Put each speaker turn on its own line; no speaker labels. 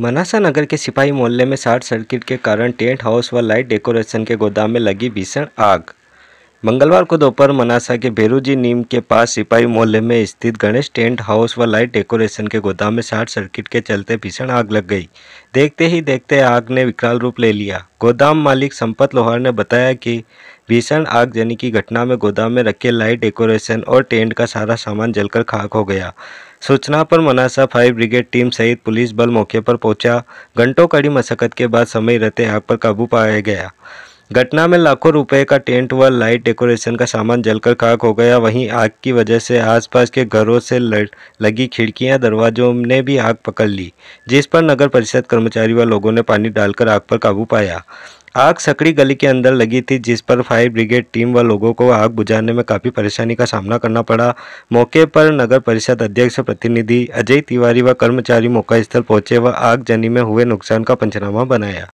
मनासा नगर के सिपाही मोहल्ले में शॉर्ट सर्किट के कारण टेंट हाउस व लाइट डेकोरेशन के गोदाम में लगी भीषण आग मंगलवार को दोपहर मनासा के भेरूजी नीम के पास सिपाही मोहल्ले में स्थित गणेश टेंट हाउस व लाइट डेकोरेशन के गोदाम में शॉर्ट सर्किट के चलते भीषण आग लग गई देखते ही देखते आग ने विकराल रूप ले लिया गोदाम मालिक संपत लोहार ने बताया कि भीषण आगजनी की घटना में गोदाम में रखे लाइट डेकोरेशन और टेंट का सारा सामान जलकर खाक हो गया सूचना पर मनासा फायर ब्रिगेड टीम सहित पुलिस बल मौके पर पहुंचा घंटों कड़ी मशक्कत के बाद समय रहते आग पर काबू पाया गया घटना में लाखों रुपए का टेंट व लाइट डेकोरेशन का सामान जलकर खाक हो गया वहीं आग की वजह से आसपास के घरों से लगी खिड़कियां दरवाजों ने भी आग पकड़ ली जिस पर नगर परिषद कर्मचारी व लोगों ने पानी डालकर आग पर काबू पाया आग सकड़ी गली के अंदर लगी थी जिस पर फायर ब्रिगेड टीम व लोगों को आग बुझाने में काफ़ी परेशानी का सामना करना पड़ा मौके पर नगर परिषद अध्यक्ष प्रतिनिधि अजय तिवारी व कर्मचारी मौका स्थल पहुंचे व आग जनी में हुए नुकसान का पंचनामा बनाया